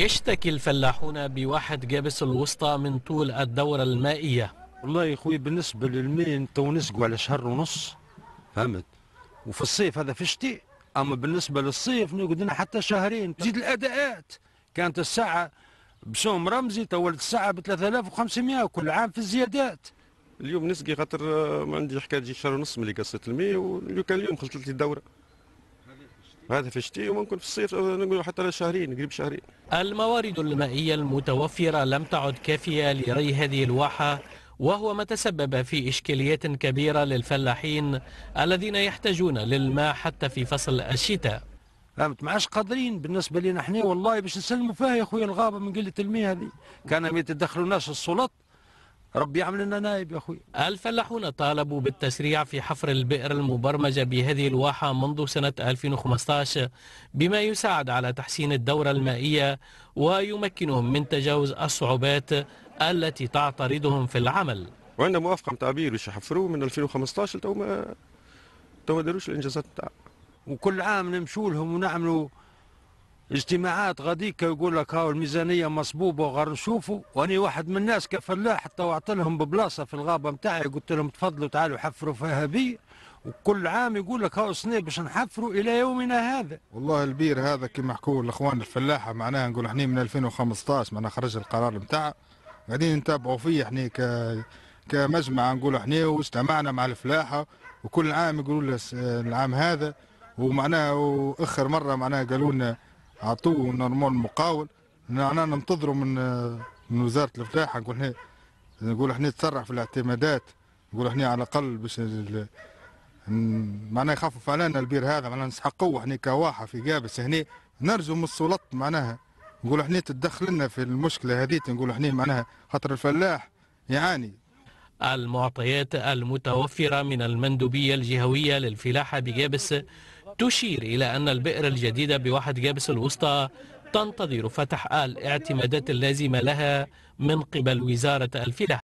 يشتكي الفلاحون بواحد جابس الوسطى من طول الدورة المائية والله يا اخوي بالنسبة للماء تو نسقوا على شهر ونص فهمت وفي الصيف هذا في الشتاء اما بالنسبة للصيف نقعد حتى شهرين تزيد الاداءات كانت الساعة بسوم رمزي تولت الساعة ب 3500 كل عام في الزيادات اليوم نسقي خاطر آه، ما عندي حكاية شهر ونص ملي قصيت الماء وكان كان اليوم خلطت لي الدورة هذا في الشتاء وممكن في الصيف آه، نقول حتى لشهرين قريب شهرين الموارد المائية المتوفرة لم تعد كافية لري هذه الواحة وهو ما تسبب في إشكاليات كبيرة للفلاحين الذين يحتاجون للماء حتى في فصل الشتاء فهمت معاش قادرين بالنسبة لنا احنا والله باش نسلموا فيها يا خويا الغابة من قلة المياه هذه كان ما يتدخلوناش السلطات ربي يعمل لنا نائب يا اخوي الفلاحون طالبوا بالتسريع في حفر البئر المبرمجة بهذه الواحة منذ سنة 2015 بما يساعد على تحسين الدورة المائية ويمكنهم من تجاوز الصعوبات التي تعترضهم في العمل وعندنا موافقة متاع بير باش يحفروه من 2015 تو ما تو ما داروش الانجازات متاعها وكل عام نمشوا لهم ونعملوا اجتماعات غاديك يقول لك هاو الميزانيه مصبوبه وغير نشوفوا واني واحد من الناس كفلاح حتى وعطى لهم ببلاصه في الغابه نتاعي قلت لهم تفضلوا تعالوا حفروا فيها بي وكل عام يقول لك هاو سنه باش نحفروا الى يومنا هذا والله البير هذا كما حكوا الاخوان الفلاحه معناها نقول احنا من 2015 معناها خرج القرار نتاع قاعدين نتابعوا فيه احنا ك كمجمع نقول احنا واجتمعنا مع الفلاحه وكل عام يقولوا لنا العام هذا ومعناها واخر مره معناها قالوا لنا عطوه نورمال مقاول انا ننتظروا من من وزاره الفلاحه نقول احنا نقول احنا تسرع في الاعتمادات نقول احنا على الاقل باش معناها يخفف علينا البير هذا معناها نسحقوه احنا كواحه في قابس هنا نرجو من السلط معناها نقول احنا تدخل لنا في المشكله هذه نقول احنا معناها خاطر الفلاح يعاني المعطيات المتوفرة من المندوبية الجهوية للفلاحة بجابس تشير إلى أن البئر الجديدة بواحة جابس الوسطى تنتظر فتح الاعتمادات اللازمة لها من قبل وزارة الفلاحة